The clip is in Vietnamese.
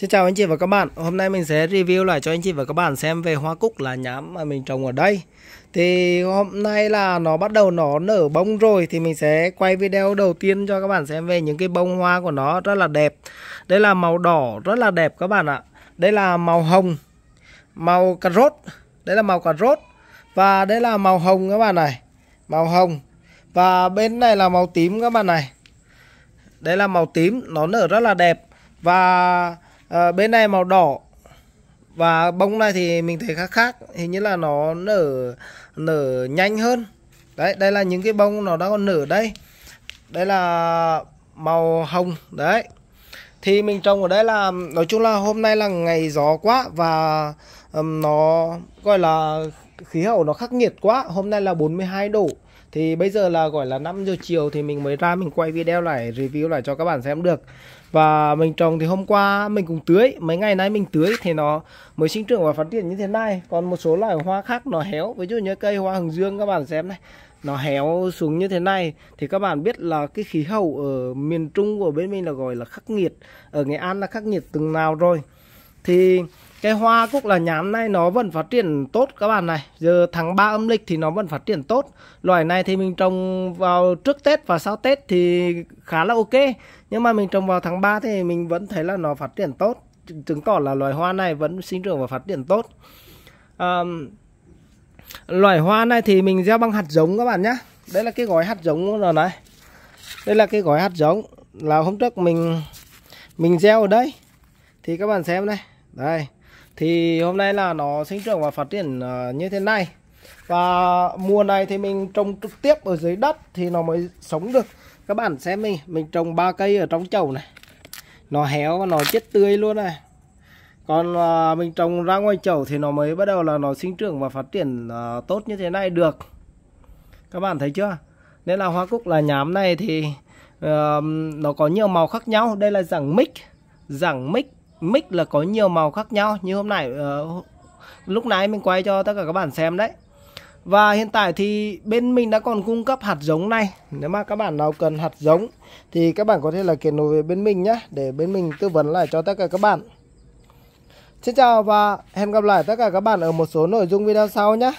Xin chào anh chị và các bạn Hôm nay mình sẽ review lại cho anh chị và các bạn xem về hoa cúc là nhám mà mình trồng ở đây Thì hôm nay là nó bắt đầu nó nở bông rồi Thì mình sẽ quay video đầu tiên cho các bạn xem về những cái bông hoa của nó rất là đẹp Đây là màu đỏ rất là đẹp các bạn ạ Đây là màu hồng Màu cà rốt Đây là màu cà rốt Và đây là màu hồng các bạn này Màu hồng Và bên này là màu tím các bạn này Đây là màu tím Nó nở rất là đẹp Và à, bên này màu đỏ và bông này thì mình thấy khác khác hình như là nó nở nở nhanh hơn đấy đây là những cái bông nó đang còn nở đây đây là màu hồng đấy thì mình trồng ở đây là nói chung là hôm nay là ngày gió quá và um, nó gọi là khí hậu nó khắc nghiệt quá hôm nay là 42 độ thì bây giờ là gọi là 5 giờ chiều thì mình mới ra mình quay video lại review lại cho các bạn xem được và mình trồng thì hôm qua mình cũng tưới mấy ngày nay mình tưới thì nó mới sinh trưởng và phát triển như thế này còn một số loại hoa khác nó héo ví dụ như cây hoa hồng dương các bạn xem này nó héo xuống như thế này thì các bạn biết là cái khí hậu ở miền trung của bên mình là gọi là khắc nghiệt ở nghệ an là khắc nghiệt từng nào rồi thì cái hoa cúc là nhám này nó vẫn phát triển tốt các bạn này giờ tháng 3 âm lịch thì nó vẫn phát triển tốt loài này thì mình trồng vào trước Tết và sau Tết thì khá là ok nhưng mà mình trồng vào tháng 3 thì mình vẫn thấy là nó phát triển tốt chứng tỏ là loài hoa này vẫn sinh trưởng và phát triển tốt à, loài hoa này thì mình gieo bằng hạt giống các bạn nhé đây là cái gói hạt giống rồi này đây là cái gói hạt giống là hôm trước mình mình gieo ở đây thì các bạn xem này đây thì hôm nay là nó sinh trưởng và phát triển ờ, như thế này và mùa này thì mình trồng trực tiếp ở dưới đất thì nó mới sống được các bạn xem mình mình trồng ba cây ở trong chậu này nó héo và nó chết tươi luôn này còn ờ, mình trồng ra ngoài chậu thì nó mới bắt đầu là nó sinh trưởng và phát triển ờ, tốt như thế này được các bạn thấy chưa nên là hoa cúc là nhám này thì à, nó có nhiều màu khác nhau đây là dạng mix dạng mix mic là có nhiều màu khác nhau như hôm nay uh, lúc nãy mình quay cho tất cả các bạn xem đấy và hiện tại thì bên mình đã còn cung cấp hạt giống này Nếu mà các bạn nào cần hạt giống Thì các bạn có thể là kết nối với bên mình nhé Để bên mình tư vấn lại cho tất cả các bạn Xin chào và hẹn gặp lại tất cả các bạn ở một số nội dung video sau nhé